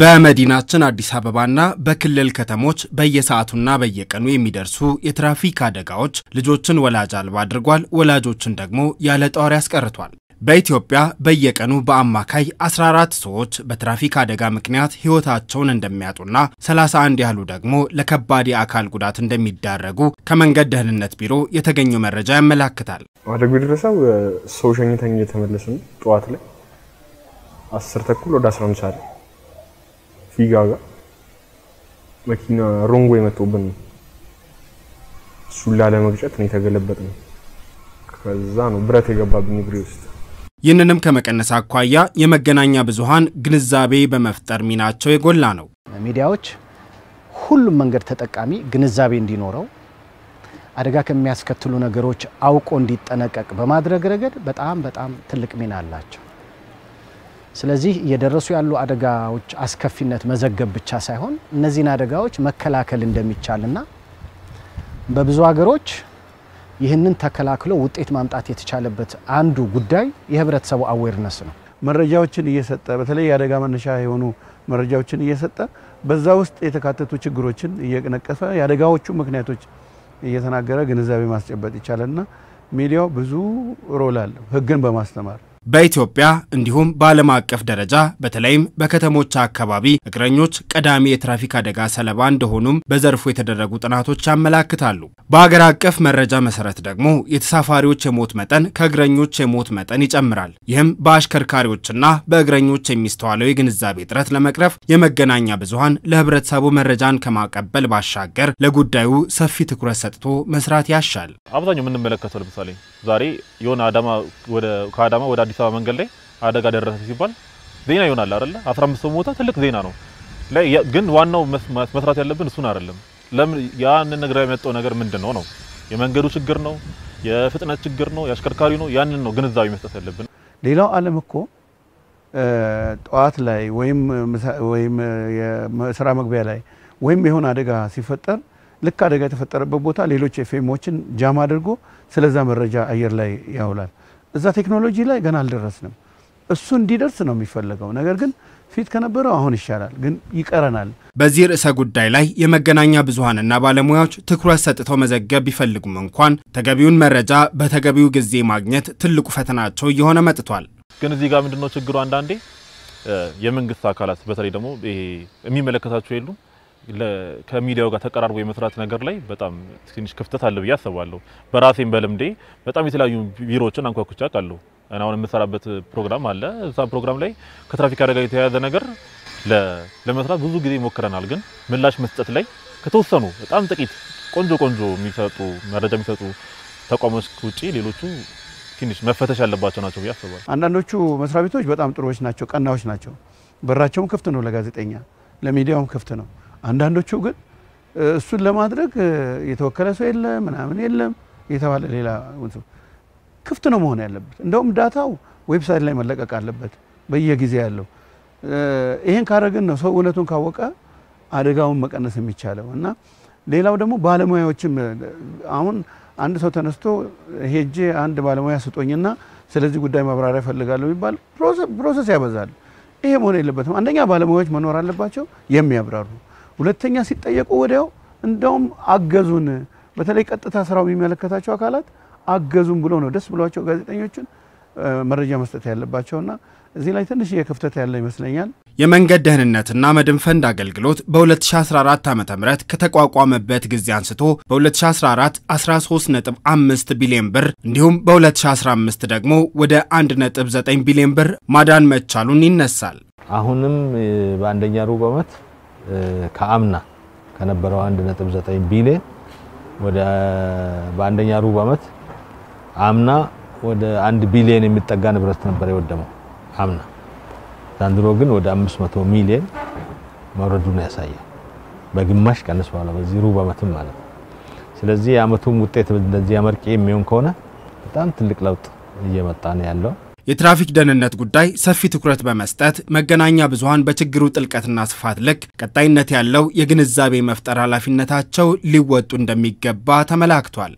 በመዲናችን አዲስ አበባና በክልል ከተሞች በየሰዓቱና በየቀኑ የሚደርሱ የትራፊክ አደጋዎች ልጆችን ወላጅ አልባ አድርጓል፣ ወላጆችን ደግሞ ያለ ጧሪ አስቀርቷል። በኢትዮጵያ በየቀኑ በአማካይ 14 ሰዎች በትራፊክ አደጋ ምክንያት ሕይወታቸውን እንደሚያጡና 31 ያህሉ ደግሞ ለከባድ የአካል ጉዳት እንደሚዳረጉ ከመንገድ ደህንነት ቢሮ የተገኘው መረጃ ያመላክታል። አደጉ የደረሰው ሰው ሸኝተኝ የተመለሱ ጠዋት ላይ 10 ተኩል ወደ 11 ሰዓት ፊጋ ጋር መኪና ሮንጎ የመጡብን እሱን ላለመግጨት ነው የተገለበጥ ነው። ከዛ ነው ብረት የገባብኝ እግሬ ውስጥ። ይህንንም ከመቀነስ አኳያ የመገናኛ ብዙሃን ግንዛቤ በመፍጠር ሚናቸው የጎላ ነው። ሚዲያዎች ሁሉም መንገድ ተጠቃሚ ግንዛቤ እንዲኖረው አደጋ ከሚያስከትሉ ነገሮች አውቆ እንዲጠነቀቅ በማድረግ ረገድ በጣም በጣም ትልቅ ሚና አላቸው። ስለዚህ እየደረሱ ያሉ አደጋዎች አስከፊነት መዘገብ ብቻ ሳይሆን እነዚህን አደጋዎች መከላከል እንደሚቻልና በብዙ ሀገሮች ይህንን ተከላክሎ ውጤት ማምጣት የተቻለበት አንዱ ጉዳይ የህብረተሰቡ አዌርነስ ነው። መረጃዎችን እየሰጠ በተለይ የአደጋ መነሻ የሆኑ መረጃዎችን እየሰጠ በዛ ውስጥ የተካተቱ ችግሮችን እየነቀፈ የአደጋዎቹ ምክንያቶች እየተናገረ ግንዛቤ ማስጨበጥ ይቻላልና ሚዲያው ብዙ ሮል አለው ህግን በማስተማር በኢትዮጵያ እንዲሁም በዓለም አቀፍ ደረጃ በተለይም በከተሞች አካባቢ እግረኞች ቀዳሚ የትራፊክ አደጋ ሰለባ እንደሆኑም በዘርፉ የተደረጉ ጥናቶች ያመላክታሉ። በአገር አቀፍ መረጃ መሰረት ደግሞ የተሳፋሪዎች የሞት መጠን ከእግረኞች የሞት መጠን ይጨምራል። ይህም በአሽከርካሪዎችና በእግረኞች የሚስተዋለው የግንዛቤ እጥረት ለመቅረፍ የመገናኛ ብዙሃን ለህብረተሰቡ መረጃን ከማቀበል ባሻገር ለጉዳዩ ሰፊ ትኩረት ሰጥቶ መስራት ያሻል። አብዛኛው የምንመለከተው ለምሳሌ ዛሬ የሆነ አዳማ ከአዳማ ወደ አዲስ አበባ መንገድ ላይ አደጋ ደረሰ ሲባል ዜና ይሆናል አይደለ? 15 ሰው ሞተ፣ ትልቅ ዜና ነው። ግን ዋናው መስራት ያለብን እሱን አይደለም። ለምን ያንን ነገር ያመጣው ነገር ምንድነው ነው? የመንገዱ ችግር ነው? የፍጥነት ችግር ነው? የአሽከርካሪ ነው? ያንን ነው ግንዛቤ መስጠት ያለብን። ሌላው ዓለም እኮ ጠዋት ላይ ወይም ወይም የስራ መግቢያ ላይ ወይም የሆነ አደጋ ሲፈጠር ልክ አደጋ የተፈጠረበት ቦታ ሌሎች ኤፍኤሞችን ጃም አድርጎ ስለዛ መረጃ አየር ላይ ያውላል። እዛ ቴክኖሎጂ ላይ ገና አልደረስንም። እሱ እንዲደርስ ነው የሚፈለገው። ነገር ግን ፊት ከነበረው አሁን ይሻላል፣ ግን ይቀረናል። በዚህ ርዕሰ ጉዳይ ላይ የመገናኛ ብዙኃንና ባለሙያዎች ትኩረት ሰጥተው መዘገብ ቢፈልጉም እንኳን ተገቢውን መረጃ በተገቢው ጊዜ ማግኘት ትልቁ ፈተናቸው እየሆነ መጥቷል። ግን እዚህ ጋር ምንድነው ችግሩ? አንዳንዴ የመንግስት አካላት በተለይ ደግሞ የሚመለከታቸው የሉም ከሚዲያው ጋር ተቀራርቦ የመስራት ነገር ላይ በጣም ትንሽ ክፍተት አለ ብዬ አስባለሁ። በራሴም በልምዴ በጣም የተለያዩ ቢሮዎችን አንኳኩቻ አውቃለሁ። አሁን የምሰራበት ፕሮግራም አለ። እዛ ፕሮግራም ላይ ከትራፊክ አደጋ የተያያዘ ነገር ለመስራት ብዙ ጊዜ ሞክረናል። ግን ምላሽ መስጠት ላይ ከተወሰኑ በጣም ጥቂት ቆንጆ ቆንጆ የሚሰጡ መረጃ የሚሰጡ ተቋሞች ውጪ ሌሎቹ ትንሽ መፈተሽ ያለባቸው ናቸው ብዬ አስባለሁ። አንዳንዶቹ መስሪያ ቤቶች በጣም ጥሩዎች ናቸው፣ ቀናዎች ናቸው። በራቸውም ክፍት ነው ለጋዜጠኛ ለሚዲያውም ክፍት ነው። አንዳንዶቹ ግን እሱን ለማድረግ የተወከለ ሰው የለ ምናምን የለም የተባለ ሌላ ክፍት ነው መሆን ያለበት። እንደውም ዳታው ዌብሳይት ላይ መለቀቅ አለበት በየጊዜ ያለው። ይህን ካረግን ነው ሰው እውነቱን ካወቀ አደጋውን መቀነስ የሚቻለው እና ሌላው ደግሞ ባለሙያዎችም አሁን አንድ ሰው ተነስቶ ሄጄ አንድ ባለሙያ ስጦኝና ስለዚህ ጉዳይ ማብራሪያ ይፈልጋለሁ የሚባል ፕሮሰስ ያበዛል። ይሄ መሆን የለበትም። አንደኛ ባለሙያዎች መኖር አለባቸው የሚያብራሩ ሁለተኛ ሲጠየቁ ወዲያው እንደውም አገዙን፣ በተለይ ቀጥታ ስራው የሚመለከታቸው አካላት አገዙን ብሎ ነው ደስ ብሏቸው ጋዜጠኞችን መረጃ መስጠት ያለባቸውና እዚህ ላይ ትንሽ የክፍተት ያለ ይመስለኛል። የመንገድ ደህንነትና መድን ፈንድ አገልግሎት በ2014 ዓ ም ከተቋቋመበት ጊዜ አንስቶ በ2014 13.5 ቢሊዮን ብር እንዲሁም በ2015 ደግሞ ወደ 1.9 ቢሊዮን ብር ማዳን መቻሉን ይነሳል። አሁንም በአንደኛ ሩብ ዓመት ከአምና ከነበረው 1.9 ቢሊዮን ወደ በአንደኛ ሩብ ዓመት አምና ወደ አንድ ቢሊዮን የሚጠጋ ንብረት ነበር የወደመው አምና። ዘንድሮ ግን ወደ 500 ሚሊዮን መውረዱን ያሳያል። በግማሽ ቀንስ በኋላ በዚህ ሩብ ዓመትም ማለት ነው። ስለዚህ የዓመቱም ውጤት እንደዚህ አመርቂ የሚሆን ከሆነ በጣም ትልቅ ለውጥ እየመጣ ነው ያለው። የትራፊክ ደህንነት ጉዳይ ሰፊ ትኩረት በመስጠት መገናኛ ብዙሃን በችግሩ ጥልቀትና ስፋት ልክ ቀጣይነት ያለው የግንዛቤ መፍጠር ኃላፊነታቸው ሊወጡ እንደሚገባ ተመላክቷል።